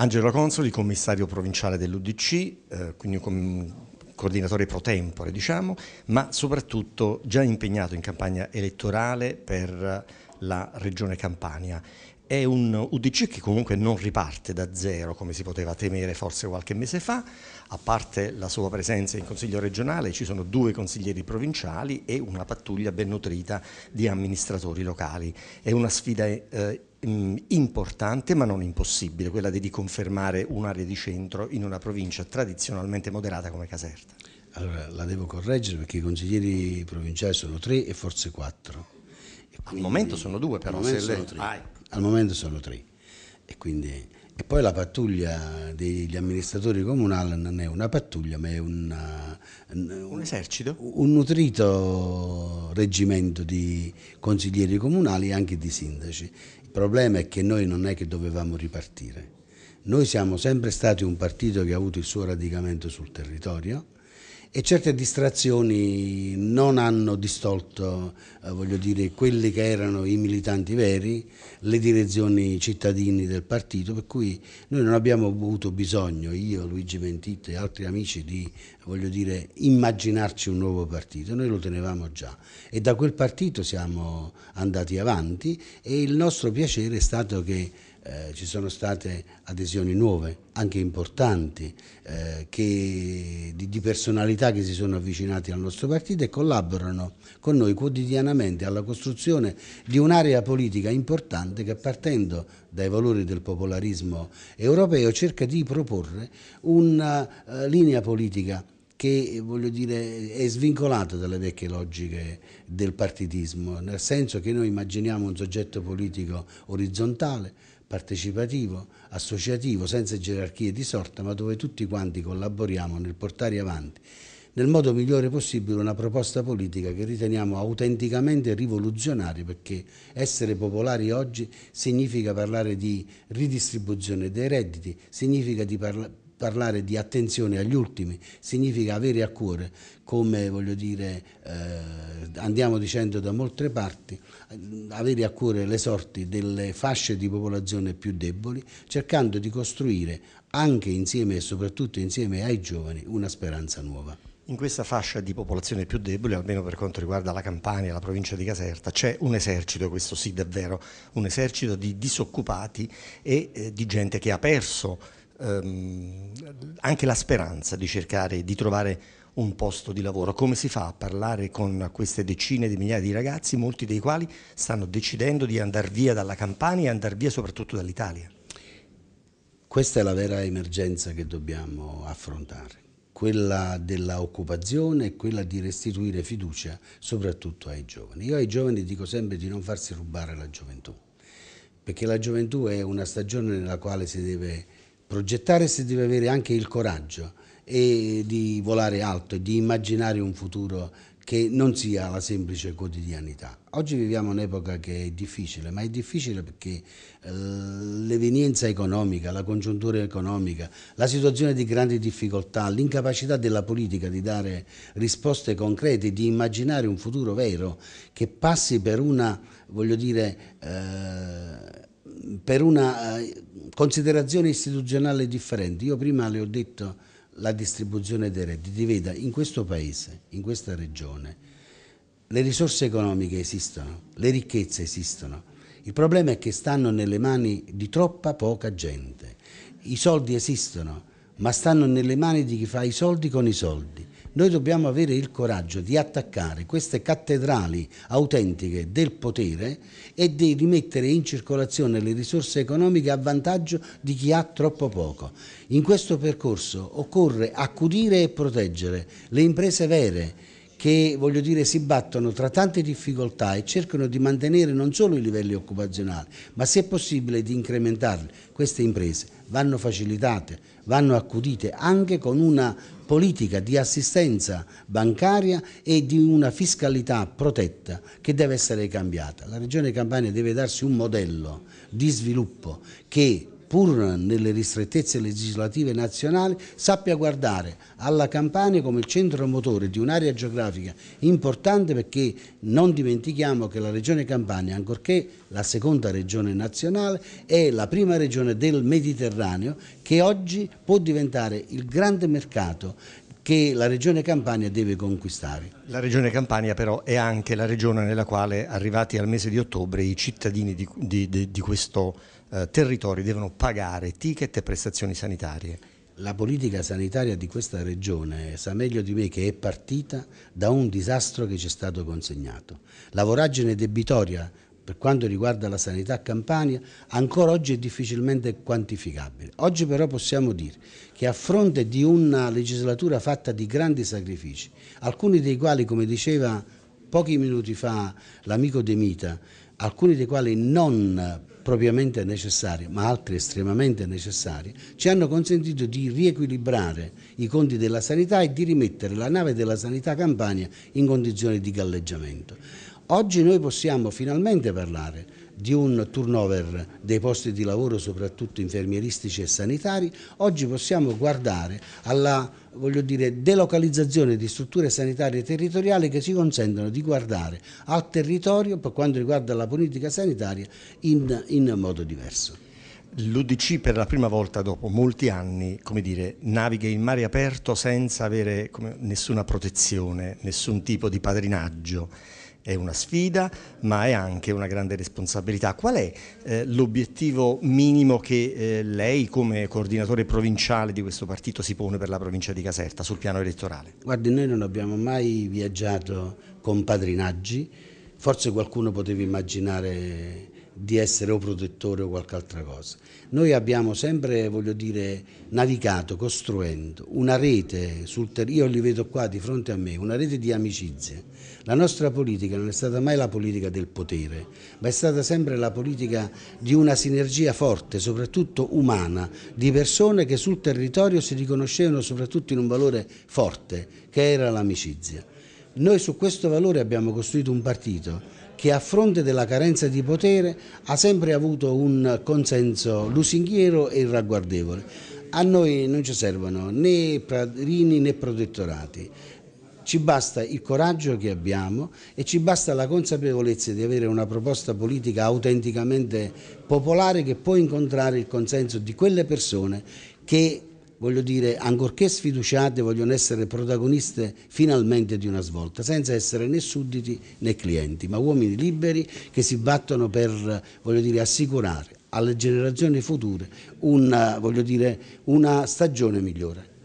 Angelo Consoli, commissario provinciale dell'UDC, eh, quindi un coordinatore pro tempore, diciamo, ma soprattutto già impegnato in campagna elettorale per la regione Campania. È un UDC che comunque non riparte da zero come si poteva temere forse qualche mese fa, a parte la sua presenza in consiglio regionale ci sono due consiglieri provinciali e una pattuglia ben nutrita di amministratori locali. È una sfida eh, Mm, importante ma non impossibile, quella di riconfermare un'area di centro in una provincia tradizionalmente moderata come Caserta. Allora la devo correggere perché i consiglieri provinciali sono tre e forse quattro. E al momento sono due però. Al momento, sono tre. Ah, ecco. al momento sono tre. E quindi e poi la pattuglia degli amministratori comunali non è una pattuglia, ma è una, un, eh, un, esercito? Un nutrito reggimento di consiglieri comunali e anche di sindaci. Il problema è che noi non è che dovevamo ripartire. Noi siamo sempre stati un partito che ha avuto il suo radicamento sul territorio, e certe distrazioni non hanno distolto, eh, voglio dire, quelli che erano i militanti veri, le direzioni cittadini del partito, per cui noi non abbiamo avuto bisogno, io, Luigi Mentitto e altri amici, di, voglio dire, immaginarci un nuovo partito, noi lo tenevamo già e da quel partito siamo andati avanti e il nostro piacere è stato che eh, ci sono state adesioni nuove, anche importanti, eh, che, di, di, personalità che si sono avvicinati al nostro partito e collaborano con noi quotidianamente alla costruzione di un'area politica importante che partendo dai valori del popolarismo europeo cerca di proporre una uh, linea politica che dire, è svincolato dalle vecchie logiche del partitismo, nel senso che noi immaginiamo un soggetto politico orizzontale, partecipativo, associativo, senza gerarchie di sorta, ma dove tutti quanti collaboriamo nel portare avanti nel modo migliore possibile una proposta politica che riteniamo autenticamente rivoluzionaria perché essere popolari oggi significa parlare di ridistribuzione dei redditi, significa di parlare parlare di attenzione agli ultimi significa avere a cuore, come voglio dire, eh, andiamo dicendo da molte parti, avere a cuore le sorti delle fasce di popolazione più deboli, cercando di costruire anche insieme e soprattutto insieme ai giovani una speranza nuova. In questa fascia di popolazione più debole, almeno per quanto riguarda la Campania e la provincia di Caserta, c'è un esercito, questo sì davvero, un esercito di disoccupati e eh, di gente che ha perso ehm, anche la speranza di cercare di trovare un posto di lavoro. Come si fa a parlare con queste decine di migliaia di ragazzi, molti dei quali stanno decidendo di andare via dalla Campania e andare via soprattutto dall'Italia? Questa è la vera emergenza che dobbiamo affrontare, quella dell'occupazione e quella di restituire fiducia soprattutto ai giovani. Io ai giovani dico sempre di non farsi rubare la gioventù, perché la gioventù è una stagione nella quale si deve Progettare si deve avere anche il coraggio e di volare alto e di immaginare un futuro che non sia la semplice quotidianità. Oggi viviamo un'epoca che è difficile, ma è difficile perché eh, l'evenienza economica, la congiuntura economica, la situazione di grandi difficoltà, l'incapacità della politica di dare risposte concrete, di immaginare un futuro vero che passi per una, voglio dire, eh, per una eh, considerazioni istituzionali differenti. Io prima le ho detto la distribuzione dei redditi. Veda, in questo paese, in questa regione, le risorse economiche esistono, le ricchezze esistono. Il problema è che stanno nelle mani di troppa poca gente. I soldi esistono, ma stanno nelle mani di chi fa i soldi con i soldi. Noi dobbiamo avere il coraggio di attaccare queste cattedrali autentiche del potere e di rimettere in circolazione le risorse economiche a vantaggio di chi ha troppo poco. In questo percorso occorre accudire e proteggere le imprese vere, che voglio dire, si battono tra tante difficoltà e cercano di mantenere non solo i livelli occupazionali, ma se possibile di incrementarli. Queste imprese vanno facilitate, vanno accudite anche con una politica di assistenza bancaria e di una fiscalità protetta che deve essere cambiata. La Regione Campania deve darsi un modello di sviluppo che pur nelle ristrettezze legislative nazionali, sappia guardare alla Campania come il centro motore di un'area geografica importante perché non dimentichiamo che la regione Campania, ancorché la seconda regione nazionale, è la prima regione del Mediterraneo che oggi può diventare il grande mercato che la Regione Campania deve conquistare. La Regione Campania però è anche la regione nella quale arrivati al mese di ottobre i cittadini di, di, di questo eh, territorio devono pagare ticket e prestazioni sanitarie. La politica sanitaria di questa regione sa meglio di me che è partita da un disastro che ci è stato consegnato. La voragine debitoria per quanto riguarda la sanità a Campania ancora oggi è difficilmente quantificabile. Oggi però possiamo dire che a fronte di una legislatura fatta di grandi sacrifici, alcuni dei quali come diceva pochi minuti fa l'amico De Mita, alcuni dei quali non propriamente necessari, ma altri estremamente necessari, ci hanno consentito di riequilibrare i conti della sanità e di rimettere la nave della sanità Campania in condizioni di galleggiamento. Oggi noi possiamo finalmente parlare di un turnover dei posti di lavoro, soprattutto infermieristici e sanitari, oggi possiamo guardare alla dire, delocalizzazione di strutture sanitarie territoriali che ci consentono di guardare al territorio, per quanto riguarda la politica sanitaria, in, in modo diverso. L'UDC per la prima volta dopo molti anni dire, naviga in mare aperto senza avere come, nessuna protezione, nessun tipo di padrinaggio è una sfida ma è anche una grande responsabilità. Qual è eh, l'obiettivo minimo che eh, lei come coordinatore provinciale di questo partito si pone per la provincia di Caserta sul piano elettorale? Guardi, noi non abbiamo mai viaggiato con padrinaggi, forse qualcuno poteva immaginare di essere o protettore o qualche altra cosa. Noi abbiamo sempre, voglio dire, navigato, costruendo una rete, sul territorio, io li vedo qua di fronte a me, una rete di amicizie. La nostra politica non è stata mai la politica del potere, ma è stata sempre la politica di una sinergia forte, soprattutto umana, di persone che sul territorio si riconoscevano soprattutto in un valore forte, che era l'amicizia. Noi su questo valore abbiamo costruito un partito che a fronte della carenza di potere ha sempre avuto un consenso lusinghiero e ragguardevole. A noi non ci servono né pradrini né protettorati, ci basta il coraggio che abbiamo e ci basta la consapevolezza di avere una proposta politica autenticamente popolare che può incontrare il consenso di quelle persone che voglio dire, ancorché sfiduciate, vogliono essere protagoniste finalmente di una svolta, senza essere né sudditi né clienti, ma uomini liberi che si battono per, voglio dire, assicurare alle generazioni future una, dire, una stagione migliore.